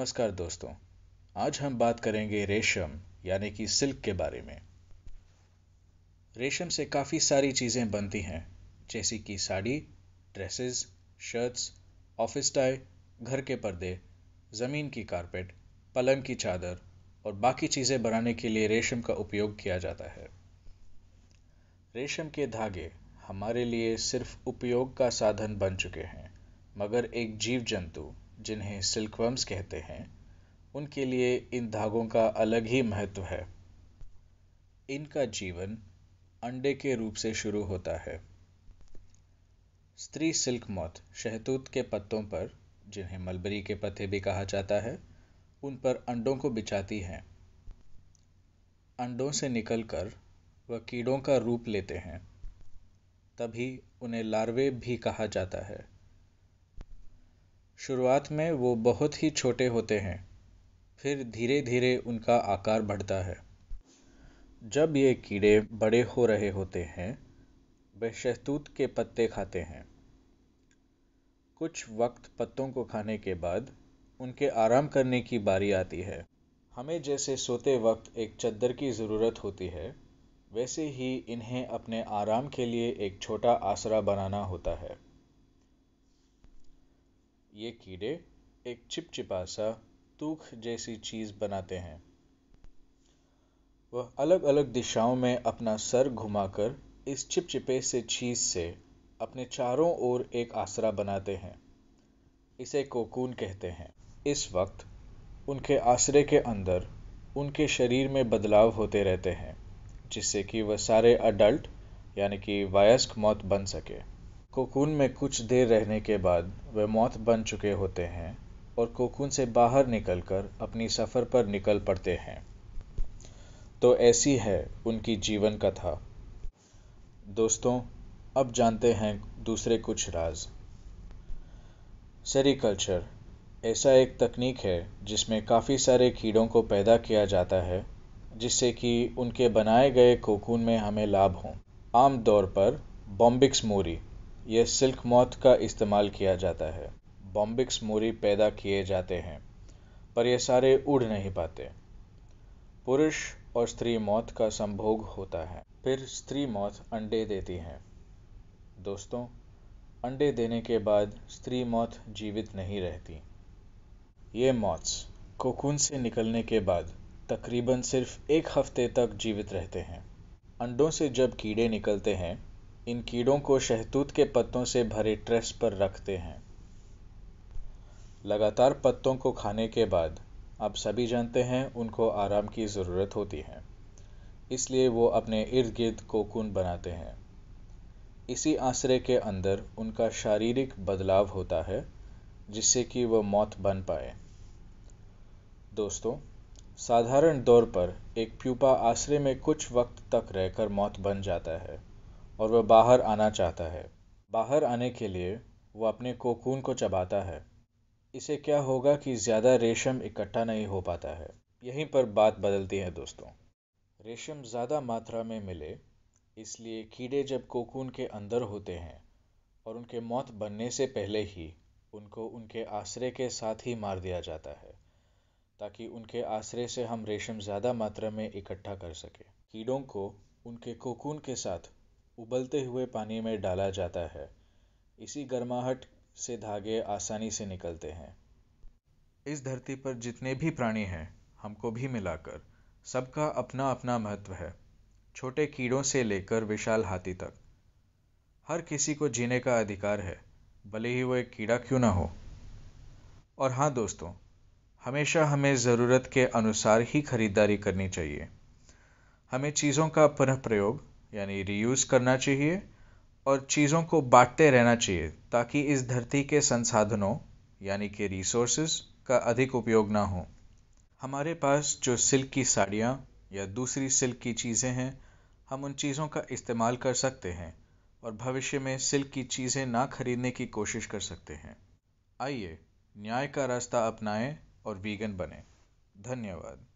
नमस्कार दोस्तों आज हम बात करेंगे रेशम यानी कि सिल्क के बारे में रेशम से काफ़ी सारी चीज़ें बनती हैं जैसे कि sari dresses shirts office tie घर के पर्दे ज़मीन की कारपेट पलंग की चादर और बाकी चीज़ें बनाने के लिए रेशम का उपयोग किया जाता है रेशम के धागे हमारे लिए सिर्फ उपयोग का साधन बन चुके हैं मगर एक जीव जंतु जिन्हें सिल्कवर्म्स कहते हैं उनके लिए इन धागों का अलग ही महत्व है इनका जीवन अंडे के रूप से शुरू होता है स्त्री सिल्क मौत शहतूत के पत्तों पर जिन्हें मलबरी के पत्ते भी कहा जाता है उन पर अंडों को बिछाती हैं अंडों से निकलकर वह कीड़ों का रूप लेते हैं तभी उन्हें लार्वे भी कहा जाता है शुरुआत में वो बहुत ही छोटे होते हैं फिर धीरे धीरे उनका आकार बढ़ता है जब ये कीड़े बड़े हो रहे होते हैं वे शहतूत के पत्ते खाते हैं कुछ वक्त पत्तों को खाने के बाद उनके आराम करने की बारी आती है हमें जैसे सोते वक्त एक चद्दर की ज़रूरत होती है वैसे ही इन्हें अपने आराम के लिए एक छोटा आसरा बनाना होता है ये कीड़े एक चिपचिपा सा तूख जैसी चीज़ बनाते हैं वह अलग अलग दिशाओं में अपना सर घुमाकर इस चिपचिपे से चीज़ से अपने चारों ओर एक आसरा बनाते हैं इसे कोकून कहते हैं इस वक्त उनके आसरे के अंदर उनके शरीर में बदलाव होते रहते हैं जिससे कि वह सारे अडल्ट यानी कि वयस्क मौत बन सके कोकून में कुछ देर रहने के बाद वे मौत बन चुके होते हैं और कोकून से बाहर निकलकर अपनी सफ़र पर निकल पड़ते हैं तो ऐसी है उनकी जीवन कथा दोस्तों अब जानते हैं दूसरे कुछ राज सेरिकल्चर ऐसा एक तकनीक है जिसमें काफ़ी सारे कीड़ों को पैदा किया जाता है जिससे कि उनके बनाए गए कोकून में हमें लाभ हों आमतौर पर बॉम्बिक्स मोरी यह सिल्क मौत का इस्तेमाल किया जाता है बॉम्बिक्स मोरी पैदा किए जाते हैं पर यह सारे उड़ नहीं पाते पुरुष और स्त्री मौत का संभोग होता है फिर स्त्री मौत अंडे देती हैं दोस्तों अंडे देने के बाद स्त्री मौत जीवित नहीं रहती ये मौत्स कोकून से निकलने के बाद तकरीबन सिर्फ एक हफ्ते तक जीवित रहते हैं अंडों से जब कीड़े निकलते हैं इन कीड़ों को शहतूत के पत्तों से भरे ट्रेस पर रखते हैं लगातार पत्तों को खाने के बाद आप सभी जानते हैं उनको आराम की ज़रूरत होती है इसलिए वो अपने इर्द गिर्द कोकुन बनाते हैं इसी आश्रय के अंदर उनका शारीरिक बदलाव होता है जिससे कि वह मौत बन पाए दोस्तों साधारण दौर पर एक प्यूपा आश्रय में कुछ वक्त तक रहकर मौत बन जाता है और वह बाहर आना चाहता है बाहर आने के लिए वह अपने कोकून को चबाता है इसे क्या होगा कि ज़्यादा रेशम इकट्ठा नहीं हो पाता है यहीं पर बात बदलती है दोस्तों रेशम ज़्यादा मात्रा में मिले इसलिए कीड़े जब कोकून के अंदर होते हैं और उनके मौत बनने से पहले ही उनको उनके आश्रय के साथ ही मार दिया जाता है ताकि उनके आश्रय से हम रेशम ज़्यादा मात्रा में इकट्ठा कर सकें कीड़ों को उनके कोकून के साथ उबलते हुए पानी में डाला जाता है इसी गर्माहट से धागे आसानी से निकलते हैं इस धरती पर जितने भी प्राणी हैं हमको भी मिलाकर सबका अपना अपना महत्व है छोटे कीड़ों से लेकर विशाल हाथी तक हर किसी को जीने का अधिकार है भले ही वो एक कीड़ा क्यों ना हो और हाँ दोस्तों हमेशा हमें ज़रूरत के अनुसार ही खरीदारी करनी चाहिए हमें चीज़ों का पुनः प्रयोग यानी रीयूज़ करना चाहिए और चीज़ों को बांटते रहना चाहिए ताकि इस धरती के संसाधनों यानी कि रिसोर्सेज का अधिक उपयोग ना हो हमारे पास जो सिल्क की साड़ियाँ या दूसरी सिल्क की चीज़ें हैं हम उन चीज़ों का इस्तेमाल कर सकते हैं और भविष्य में सिल्क की चीज़ें ना खरीदने की कोशिश कर सकते हैं आइए न्याय का रास्ता अपनाएं और वीगन बने धन्यवाद